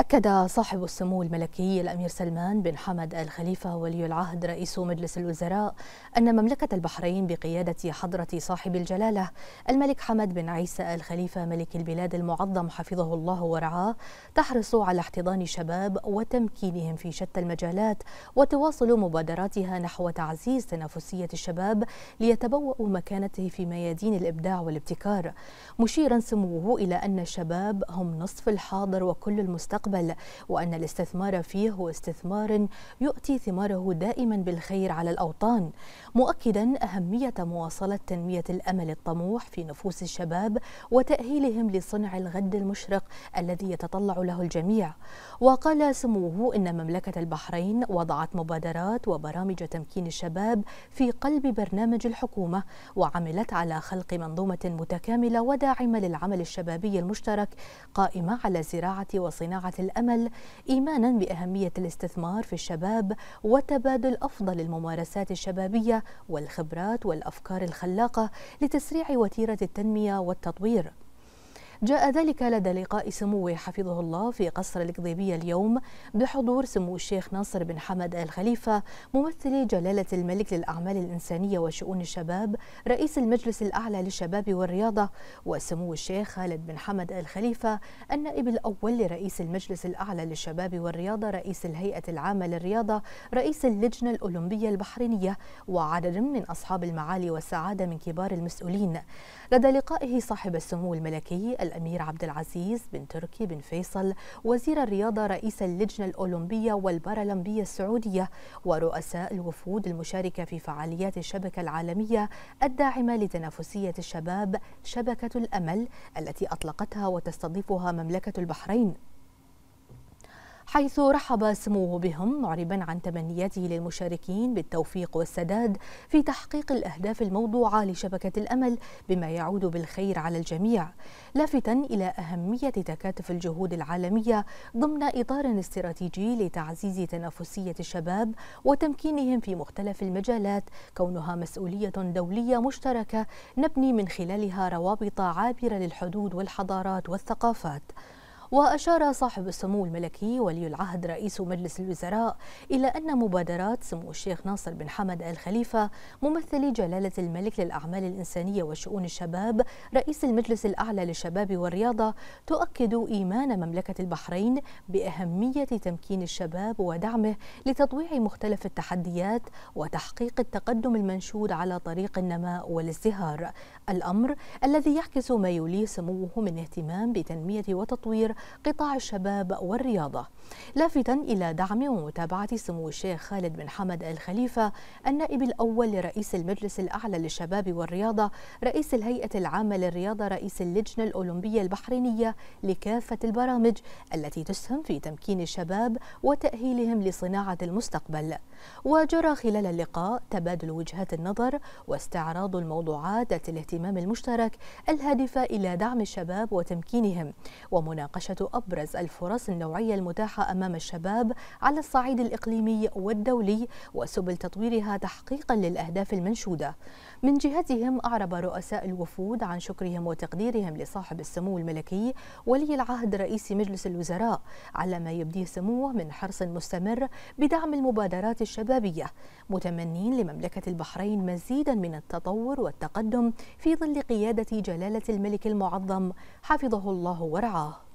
أكد صاحب السمو الملكي الأمير سلمان بن حمد الخليفة ولي العهد رئيس مجلس الوزراء أن مملكة البحرين بقيادة حضرة صاحب الجلالة الملك حمد بن عيسى الخليفة ملك البلاد المعظم حفظه الله ورعاه تحرص على احتضان الشباب وتمكينهم في شتى المجالات وتواصل مبادراتها نحو تعزيز تنافسية الشباب ليتبوأوا مكانته في ميادين الإبداع والابتكار مشيرا سموه إلى أن الشباب هم نصف الحاضر وكل المستقبل المستقبل وأن الاستثمار فيه هو استثمار يؤتي ثماره دائما بالخير على الأوطان مؤكدا أهمية مواصلة تنمية الأمل الطموح في نفوس الشباب وتأهيلهم لصنع الغد المشرق الذي يتطلع له الجميع وقال سموه إن مملكة البحرين وضعت مبادرات وبرامج تمكين الشباب في قلب برنامج الحكومة وعملت على خلق منظومة متكاملة وداعمة للعمل الشبابي المشترك قائمة على زراعة وصناعة الأمل إيمانا بأهمية الاستثمار في الشباب وتبادل أفضل الممارسات الشبابية والخبرات والأفكار الخلاقة لتسريع وتيرة التنمية والتطوير جاء ذلك لدى لقاء سموه حفظه الله في قصر القضيبية اليوم بحضور سمو الشيخ ناصر بن حمد آل خليفة ممثل جلالة الملك للأعمال الإنسانية وشؤون الشباب رئيس المجلس الأعلى للشباب والرياضة وسمو الشيخ خالد بن حمد آل خليفة النائب الأول لرئيس المجلس الأعلى للشباب والرياضة رئيس الهيئة العامة للرياضة رئيس اللجنة الأولمبية البحرينية وعدد من أصحاب المعالي والسعادة من كبار المسؤولين لدى لقائه صاحب السمو الملكي الأمير عبد العزيز بن تركي بن فيصل وزير الرياضة رئيس اللجنة الأولمبية والبارالمبية السعودية ورؤساء الوفود المشاركة في فعاليات الشبكة العالمية الداعمة لتنافسية الشباب شبكة الأمل التي أطلقتها وتستضيفها مملكة البحرين حيث رحب سموه بهم معربا عن تمنياته للمشاركين بالتوفيق والسداد في تحقيق الأهداف الموضوعة لشبكة الأمل بما يعود بالخير على الجميع لافتا إلى أهمية تكاتف الجهود العالمية ضمن إطار استراتيجي لتعزيز تنافسية الشباب وتمكينهم في مختلف المجالات كونها مسؤولية دولية مشتركة نبني من خلالها روابط عابرة للحدود والحضارات والثقافات وأشار صاحب السمو الملكي ولي العهد رئيس مجلس الوزراء إلى أن مبادرات سمو الشيخ ناصر بن حمد آل خليفة ممثل جلالة الملك للأعمال الإنسانية وشؤون الشباب رئيس المجلس الأعلى للشباب والرياضة تؤكد إيمان مملكة البحرين بأهمية تمكين الشباب ودعمه لتطويع مختلف التحديات وتحقيق التقدم المنشود على طريق النماء والازدهار الأمر الذي يعكس ما يوليه سموه من اهتمام بتنمية وتطوير قطاع الشباب والرياضة لافتا إلى دعم ومتابعة سمو الشيخ خالد بن حمد الخليفة النائب الأول لرئيس المجلس الأعلى للشباب والرياضة رئيس الهيئة العامة للرياضة رئيس اللجنة الأولمبية البحرينية لكافة البرامج التي تسهم في تمكين الشباب وتأهيلهم لصناعة المستقبل وجرى خلال اللقاء تبادل وجهات النظر واستعراض الموضوعات ذات الاهتمام المشترك الهادفة إلى دعم الشباب وتمكينهم ومناقشة ناقشه أبرز الفرص النوعية المتاحة أمام الشباب على الصعيد الإقليمي والدولي وسبل تطويرها تحقيقا للأهداف المنشودة من جهتهم أعرب رؤساء الوفود عن شكرهم وتقديرهم لصاحب السمو الملكي ولي العهد رئيس مجلس الوزراء على ما يبديه سموه من حرص مستمر بدعم المبادرات الشبابية متمنين لمملكة البحرين مزيدا من التطور والتقدم في ظل قيادة جلالة الملك المعظم حفظه الله ورعاه